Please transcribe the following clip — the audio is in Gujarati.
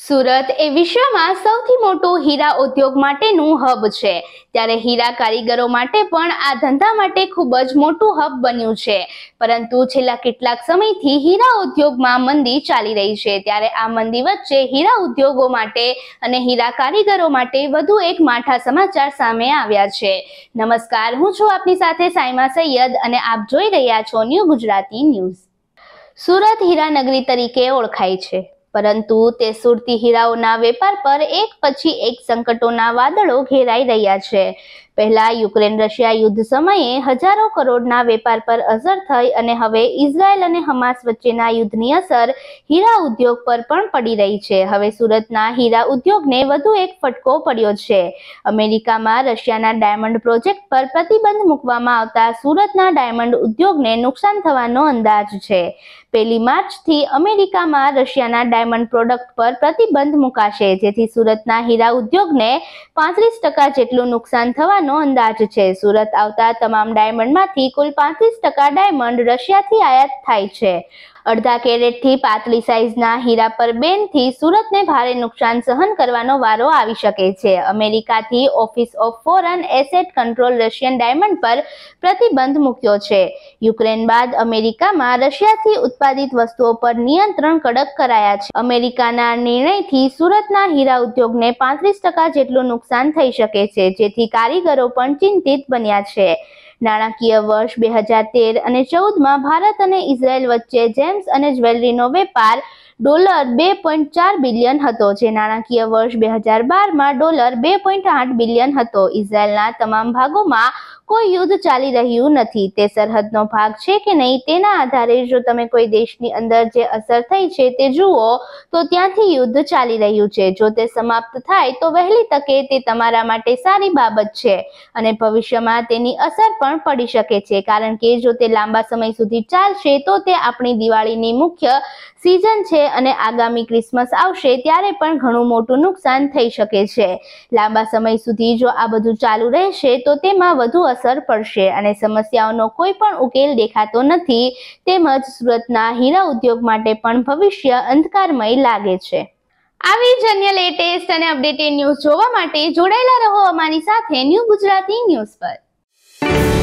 સુરત એ વિશ્વમાં સૌથી મોટું હીરા ઉદ્યોગ માટેનું હબ છે ત્યારે હીરા કારીગરો માટે પણ આ ધંધા માટે ખૂબ જ મોટું હબ બન્યું છે પરંતુ છેલ્લા કેટલાક સમયથી હીરા ઉદ્યોગમાં મંદી ચાલી રહી છે ત્યારે આ મંદી વચ્ચે હીરા ઉદ્યોગો માટે અને હીરા કારીગરો માટે વધુ એક માઠા સમાચાર સામે આવ્યા છે નમસ્કાર હું છું આપની સાથે સાયમા સૈયદ અને આપ જોઈ રહ્યા છો ન્યૂ ગુજરાતી ન્યૂઝ સુરત હીરા નગરી તરીકે ઓળખાય છે પરંતુ તે સુરતી હીરાઓના વેપાર પર એક પછી એક સંકટોના વાદળો ઘેરાઈ રહ્યા છે પહેલા યુક્રેન રશિયા યુદ્ધ સમયે હજારો કરોડના વેપાર પર અસર થઈ અને હવે ઇઝરાયલ અને હમાસ વચ્ચેના યુદ્ધની અસર હીરા ઉદ્યોગ પર પણ પડી રહી છે હવે સુરતના હીરા ઉદ્યોગને વધુ એક ફટકો પડ્યો છે અમેરિકામાં રશિયાના ડાયમંડ પ્રોજેક્ટ પર પ્રતિબંધ મૂકવામાં આવતા સુરતના ડાયમંડ ઉદ્યોગને નુકસાન થવાનો અંદાજ છે પહેલી માર્ચથી અમેરિકામાં રશિયાના ડાયમંડ પ્રોડક્ટ પર પ્રતિબંધ મુકાશે જેથી સુરતના હીરા ઉદ્યોગને પાંત્રીસ જેટલું નુકસાન થવાનું રૂપિયાનો અંદાજ છે સુરત આવતા તમામ ડાયમંડમાંથી કુલ પાંત્રીસ ટકા ડાયમંડ રશિયાથી આયાત થાય છે અડધા કેરેટથી પાતળી સાઇઝના હીરા પર બેનથી સુરતને ભારે નુકસાન સહન કરવાનો વારો આવી શકે છે અમેરિકાથી office of foreign asset control Russian diamond પર પ્રતિબંધ મૂક્યો છે યુક્રેન બાદ અમેરિકામાં રશિયાથી ઉત્પાદિત વસ્તુઓ પર નિયંત્રણ કડક કરાયા છે અમેરિકાના નિર્ણયથી સુરતના હીરા ઉદ્યોગને પાંત્રીસ ટકા જેટલું નુકસાન થઈ શકે છે જેથી કારીગરો પણ ચિંતિત બન્યા છે નાણાકીય વર્ષ બે હજાર તેર અને ચૌદમાં ભારત અને ઇઝરાયલ વચ્ચે જેમ્સ અને જ્વેલરીનો વેપાર ડોલર બે પોઈન્ટ ચાર બિલિયન હતો જે નાણાકીય વર્ષ બે હજાર બારમાં ડોલર બે પોઈન્ટ આઠ બિલિયન હતો ઇઝરાયલના તમામ ભાગોમાં કોઈ યુદ્ધ ચાલી રહ્યું નથી તે સરહદનો ભાગ છે કે નહીં તેના આધારે જો તમે કોઈ દેશની અંદર જે અસર થઈ છે તે જુઓ તો ત્યાંથી યુદ્ધ ચાલી રહ્યું છે જો તે સમાપ્ત થાય તો વહેલી તકે તે તમારા માટે સારી બાબત છે અને ભવિષ્યમાં તેની અસર પણ પડી શકે છે કારણ કે જો તે લાંબા સમય સુધી ચાલશે તો તે આપણી દિવાળીની મુખ્ય સિઝન છે અને આગામી ક્રિસમસ આવશે ત્યારે પણ ઘણું મોટું નુકસાન થઈ શકે છે લાંબા સમય સુધી જો આ બધું ચાલુ રહેશે તો તેમાં વધુ અસર અસર પડશે અને સમસ્યાઓનો કોઈ પણ ઉકેલ દેખાતો નથી તેમજ સુરતના હીરા ઉદ્યોગ માટે પણ ભવિષ્ય અંધકારમય લાગે છે આવી જ અન્ય લેટેસ્ટ અને અપડેટેડ ન્યૂઝ જોવા માટે જોડાયેલા રહો અમારી સાથે ન્યૂ ગુજરાતી ન્યૂઝ પર